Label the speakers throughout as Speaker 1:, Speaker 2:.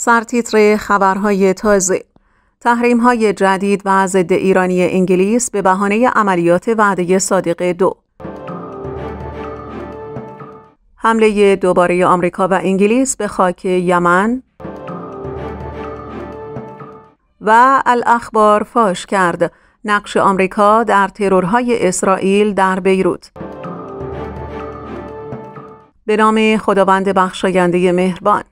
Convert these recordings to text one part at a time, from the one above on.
Speaker 1: سرتیتر خبرهای تازه تحریم های جدید و ضد ایرانی انگلیس به بهانه عملیات وعده صادق دو حمله دوباره آمریکا و انگلیس به خاک یمن و الاخبار فاش کرد نقش آمریکا در ترورهای اسرائیل در بیروت به نام خداوند بخشاینده مهربان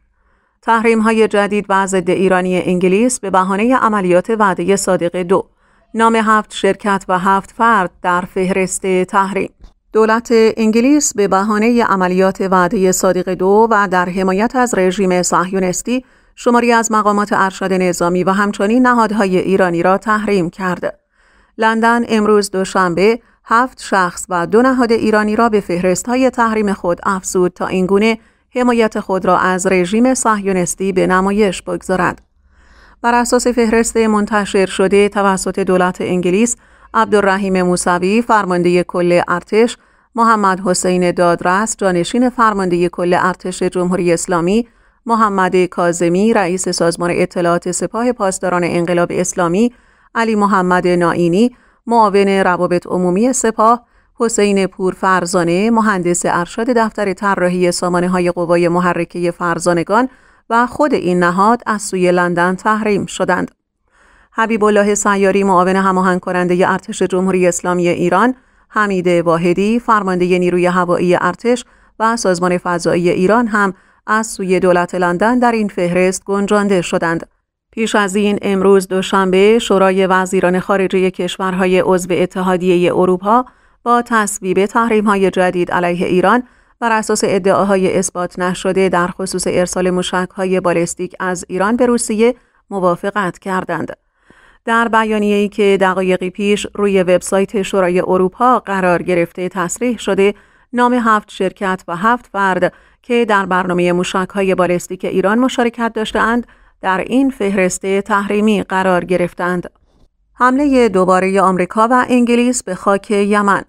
Speaker 1: تحریم های جدید و ضد ایرانی انگلیس به بهانه عملیات وعده صادق دو نام هفت شرکت و هفت فرد در فهرست تحریم دولت انگلیس به بهانه عملیات وعده صادق دو و در حمایت از رژیم صهیونیستی شماری از مقامات ارشد نظامی و همچنین نهادهای ایرانی را تحریم کرده. لندن امروز دوشنبه هفت شخص و دو نهاد ایرانی را به فهرست های تحریم خود افزود تا اینگونه حمایت خود را از رژیم صهیونیستی به نمایش بگذارد بر اساس فهرست منتشر شده توسط دولت انگلیس عبدالرحیم موسوی فرمانده کل ارتش محمد حسین دادرس جانشین فرمانده کل ارتش جمهوری اسلامی محمد کازمی رئیس سازمان اطلاعات سپاه پاسداران انقلاب اسلامی علی محمد نائینی معاون روابط عمومی سپاه حسین پور فرزانه مهندس ارشد دفتر طراحی سامانه های قوای محرکه فرزانگان و خود این نهاد از سوی لندن تحریم شدند. حبیب الله سیاری معاون هماهنگ کننده ارتش جمهوری اسلامی ایران، حمید واحدی فرمانده نیروی هوایی ارتش و سازمان فضایی ایران هم از سوی دولت لندن در این فهرست گنجانده شدند. پیش از این امروز دوشنبه شورای وزیران خارجه کشورهای عضو اتحادیه اروپا با تصویب تحریم های جدید علیه ایران بر اساس ادعاهای اثبات نشده در خصوص ارسال مشک های بالستیک از ایران به روسیه موافقت کردند. در بیانیه ای که دقایقی پیش روی وبسایت شورای اروپا قرار گرفته تصریح شده، نام هفت شرکت و هفت فرد که در برنامه موشک های بالستیک ایران مشارکت داشتهاند در این فهرست تحریمی قرار گرفتند. حمله دوباره آمریکا و انگلیس به خاک یمن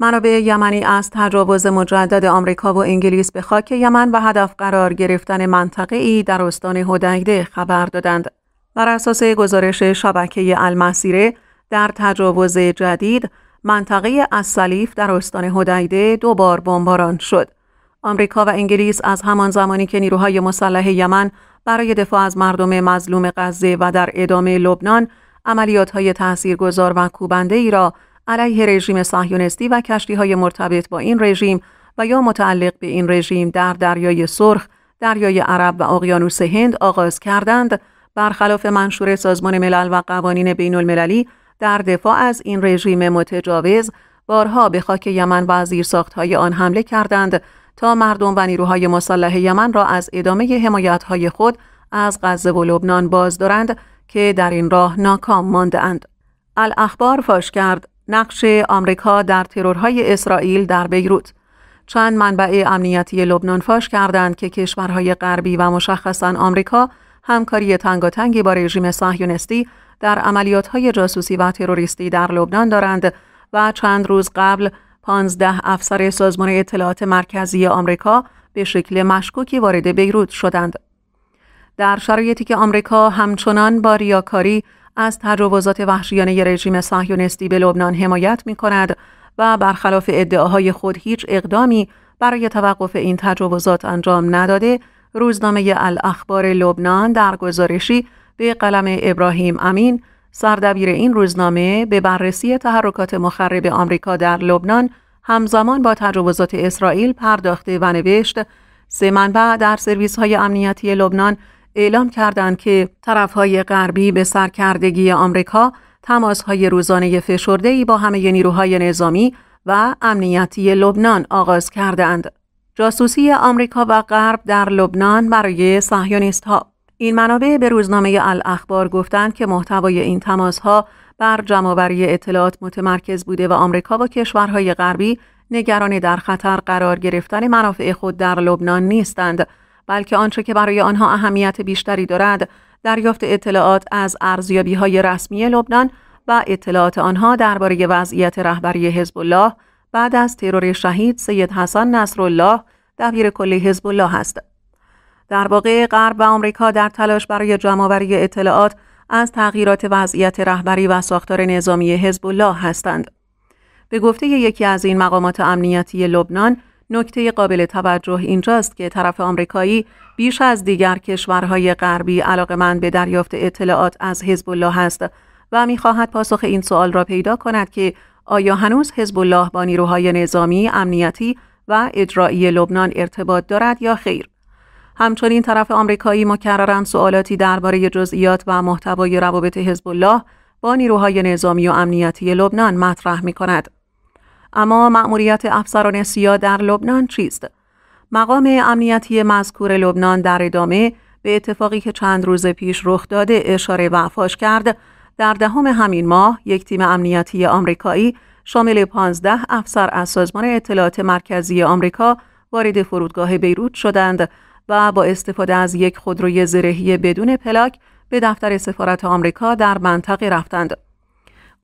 Speaker 1: منابع یمنی از تجاوز مجدد آمریکا و انگلیس به خاک یمن و هدف قرار گرفتن منطقه ای در استان هدیده خبر دادند. بر اساس گزارش شبکه المسیره در تجاوز جدید منطقه اصلیف در استان هدیده دو بار بمباران شد. آمریکا و انگلیس از همان زمانی که نیروهای مسلح یمن برای دفاع از مردم مظلوم غزه و در ادامه لبنان عملیات های تاثیرگذار و کوبنده ای را علیه رژیم صهیونیستی و کشتی های مرتبط با این رژیم و یا متعلق به این رژیم در دریای سرخ، دریای عرب و اقیانوس هند آغاز کردند برخلاف منشور سازمان ملل و قوانین بین المللی در دفاع از این رژیم متجاوز بارها به خاک یمن و ساختهای آن حمله کردند تا مردم و نیروهای مسلح یمن را از ادامه حمایتهای خود از غزه و لبنان باز دارند که در این راه ناکام ماندند. الاخبار فاش کرد نقش آمریکا در ترورهای اسرائیل در بیروت چند منبع امنیتی لبنان فاش کردند که کشورهای غربی و مشخصا آمریکا همکاری تنگاتنگی با رژیم صهیونیستی در عملیاتهای جاسوسی و تروریستی در لبنان دارند و چند روز قبل 15 افسر سازمان اطلاعات مرکزی آمریکا به شکل مشکوکی وارد بیروت شدند. در شرایطی که آمریکا همچنان با ریاکاری از تجاوزات وحشیانه رژیم صهیونیستی به لبنان حمایت می کند و برخلاف ادعاهای خود هیچ اقدامی برای توقف این تجاوزات انجام نداده روزنامه الاخبار لبنان در گزارشی به قلم ابراهیم امین سردبیر این روزنامه به بررسی تحرکات مخرب آمریکا در لبنان همزمان با تجاوزات اسرائیل پرداخته و نوشت سه منبع در سرویس های امنیتی لبنان اعلام کردند که طرفهای غربی به سرکردگی آمریکا تماسهای روزانه فشرده‌ای با همه نیروهای نظامی و امنیتی لبنان آغاز کردند. جاسوسی آمریکا و غرب در لبنان برای صهیونیست ها این منابع به روزنامه الاخبار گفتند که محتوای این تماس ها بر جمعآوری اطلاعات متمرکز بوده و آمریکا و کشورهای غربی نگران در خطر قرار گرفتن منافع خود در لبنان نیستند بلکه آنچه که برای آنها اهمیت بیشتری دارد دریافت اطلاعات از ارزیابی های رسمی لبنان و اطلاعات آنها درباره وضعیت رهبری حزب الله بعد از ترور شهید سید حسن نصرالله دبیر کل حزب الله است در واقع غرب و آمریکا در تلاش برای جمعآوری اطلاعات از تغییرات وضعیت رهبری و ساختار نظامی حزب الله هستند به گفته یکی از این مقامات امنیتی لبنان نکته قابل توجه اینجاست که طرف آمریکایی بیش از دیگر کشورهای غربی من به دریافت اطلاعات از حزب الله است و میخواهد پاسخ این سوال را پیدا کند که آیا هنوز حزب الله با نیروهای نظامی، امنیتی و اجرایی لبنان ارتباط دارد یا خیر؟ همچنین طرف آمریکایی مکررا سوالاتی درباره جزئیات و محتوای روابط حزب الله با نیروهای نظامی و امنیتی لبنان مطرح می کند. اما مأموریت افسران سیا در لبنان چیست؟ مقام امنیتی مذکور لبنان در ادامه به اتفاقی که چند روز پیش رخ داده اشاره و فاش کرد در دهم همین ماه یک تیم امنیتی آمریکایی شامل 15 افسر از سازمان اطلاعات مرکزی آمریکا وارد فرودگاه بیروت شدند و با استفاده از یک خودروی زرهی بدون پلاک به دفتر سفارت آمریکا در منطقه رفتند.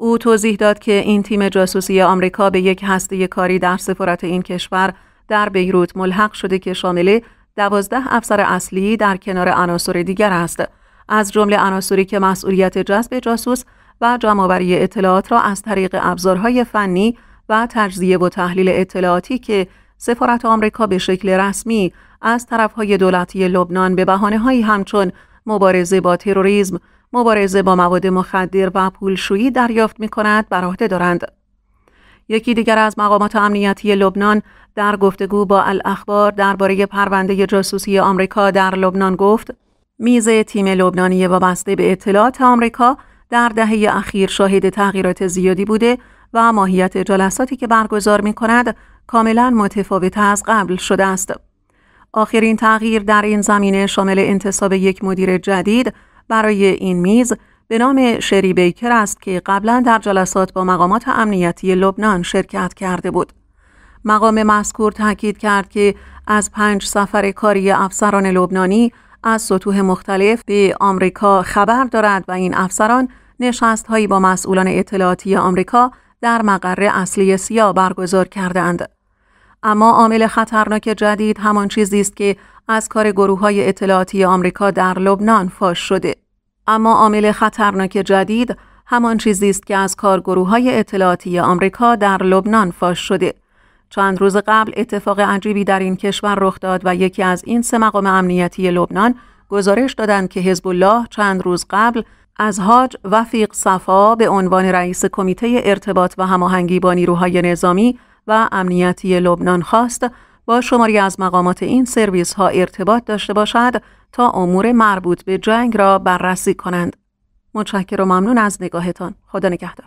Speaker 1: او توضیح داد که این تیم جاسوسی آمریکا به یک هسته کاری در سفارت این کشور در بیروت ملحق شده که شامل دوازده افسر اصلی در کنار عناصر دیگر است از جمله عناصری که مسئولیت جذب جاسوس و جمعآوری اطلاعات را از طریق ابزارهای فنی و تجزیه و تحلیل اطلاعاتی که سفارت آمریکا به شکل رسمی از طرفهای دولتی لبنان به بهانههایی همچون مبارزه با تروریسم مبارزه با مواد مخدر و پولشویی دریافت می کند بر عهده دارند. یکی دیگر از مقامات امنیتی لبنان در گفتگو با الاخبار درباره پرونده جاسوسی آمریکا در لبنان گفت میز تیم لبنانی وابسته به اطلاعات آمریکا در دهه اخیر شاهد تغییرات زیادی بوده و ماهیت جلساتی که برگزار می کند کاملا متفاوت از قبل شده است. آخرین تغییر در این زمینه شامل انتصاب یک مدیر جدید برای این میز به نام شری بیکر است که قبلا در جلسات با مقامات امنیتی لبنان شرکت کرده بود. مقام مذکور تاکید کرد که از پنج سفر کاری افسران لبنانی از سطوح مختلف به آمریکا خبر دارد و این افسران نشست هایی با مسئولان اطلاعاتی آمریکا در مقر اصلی سیا برگزار کردند. اما عامل خطرناک جدید همان چیزی است که از کار گروه های اطلاعاتی آمریکا در لبنان فاش شده اما عامل خطرناک جدید همان چیزی است که از کار گروه های اطلاعاتی آمریکا در لبنان فاش شده چند روز قبل اتفاق عجیبی در این کشور رخ داد و یکی از این سه مقام امنیتی لبنان گزارش دادند که حزب الله چند روز قبل از حاج وفیق صفا به عنوان رئیس کمیته ارتباط و هماهنگی با نیروهای نظامی و امنیتی لبنان خواست با شماری از مقامات این سرویس ها ارتباط داشته باشد تا امور مربوط به جنگ را بررسی کنند. متشکر و ممنون از نگاهتان. خدا نگهدار.